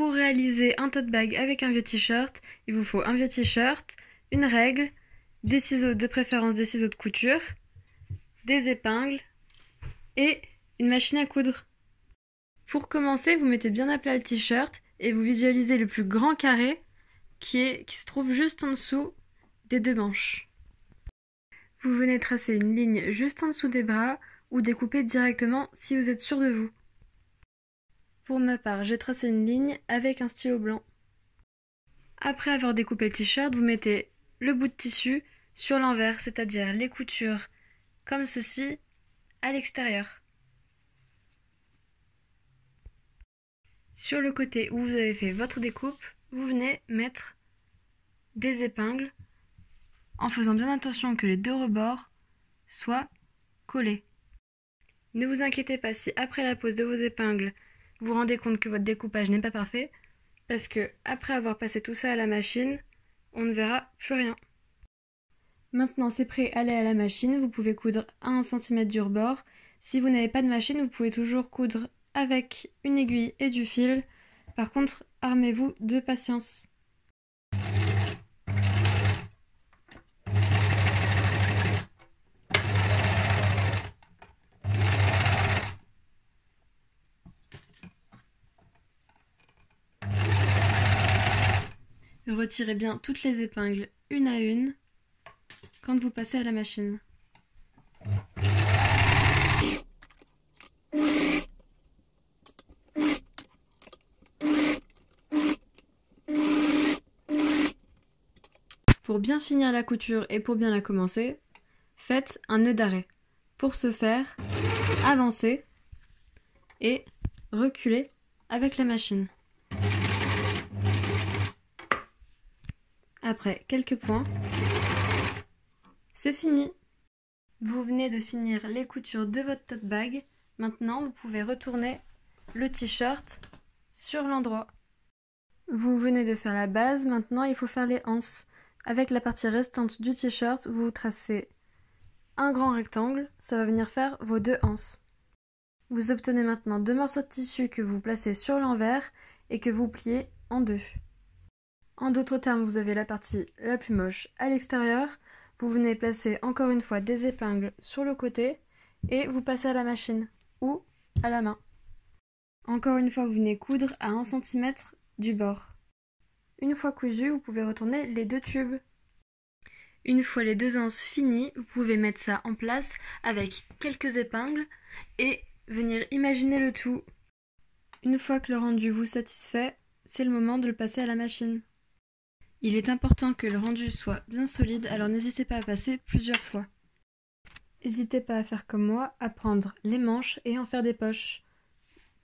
Pour réaliser un tote bag avec un vieux t-shirt, il vous faut un vieux t-shirt, une règle, des ciseaux de préférence des ciseaux de couture, des épingles et une machine à coudre. Pour commencer, vous mettez bien à plat le t-shirt et vous visualisez le plus grand carré qui, est, qui se trouve juste en dessous des deux manches. Vous venez tracer une ligne juste en dessous des bras ou découper directement si vous êtes sûr de vous. Pour ma part, j'ai tracé une ligne avec un stylo blanc. Après avoir découpé le t-shirt, vous mettez le bout de tissu sur l'envers, c'est-à-dire les coutures comme ceci à l'extérieur. Sur le côté où vous avez fait votre découpe, vous venez mettre des épingles en faisant bien attention que les deux rebords soient collés. Ne vous inquiétez pas si après la pose de vos épingles, vous vous rendez compte que votre découpage n'est pas parfait, parce que après avoir passé tout ça à la machine, on ne verra plus rien. Maintenant c'est prêt, allez à la machine, vous pouvez coudre à 1 cm du rebord. Si vous n'avez pas de machine, vous pouvez toujours coudre avec une aiguille et du fil. Par contre, armez-vous de patience. Retirez bien toutes les épingles une à une quand vous passez à la machine. Pour bien finir la couture et pour bien la commencer, faites un nœud d'arrêt. Pour ce faire, avancez et reculez avec la machine. après quelques points, c'est fini. Vous venez de finir les coutures de votre tote bag. Maintenant, vous pouvez retourner le t-shirt sur l'endroit. Vous venez de faire la base, maintenant il faut faire les anses. Avec la partie restante du t-shirt, vous tracez un grand rectangle, ça va venir faire vos deux anses. Vous obtenez maintenant deux morceaux de tissu que vous placez sur l'envers et que vous pliez en deux. En d'autres termes, vous avez la partie la plus moche à l'extérieur. Vous venez placer encore une fois des épingles sur le côté et vous passez à la machine ou à la main. Encore une fois, vous venez coudre à 1 cm du bord. Une fois cousu, vous pouvez retourner les deux tubes. Une fois les deux anses finies, vous pouvez mettre ça en place avec quelques épingles et venir imaginer le tout. Une fois que le rendu vous satisfait, c'est le moment de le passer à la machine. Il est important que le rendu soit bien solide, alors n'hésitez pas à passer plusieurs fois. N'hésitez pas à faire comme moi, à prendre les manches et en faire des poches.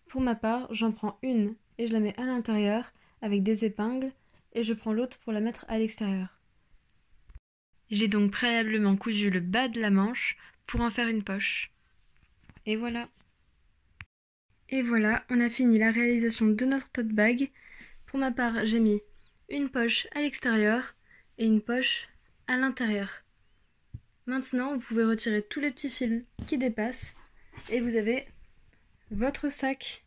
Pour ma part, j'en prends une et je la mets à l'intérieur avec des épingles et je prends l'autre pour la mettre à l'extérieur. J'ai donc préalablement cousu le bas de la manche pour en faire une poche. Et voilà. Et voilà, on a fini la réalisation de notre tote bag. Pour ma part, j'ai mis une poche à l'extérieur et une poche à l'intérieur. Maintenant, vous pouvez retirer tous les petits fils qui dépassent et vous avez votre sac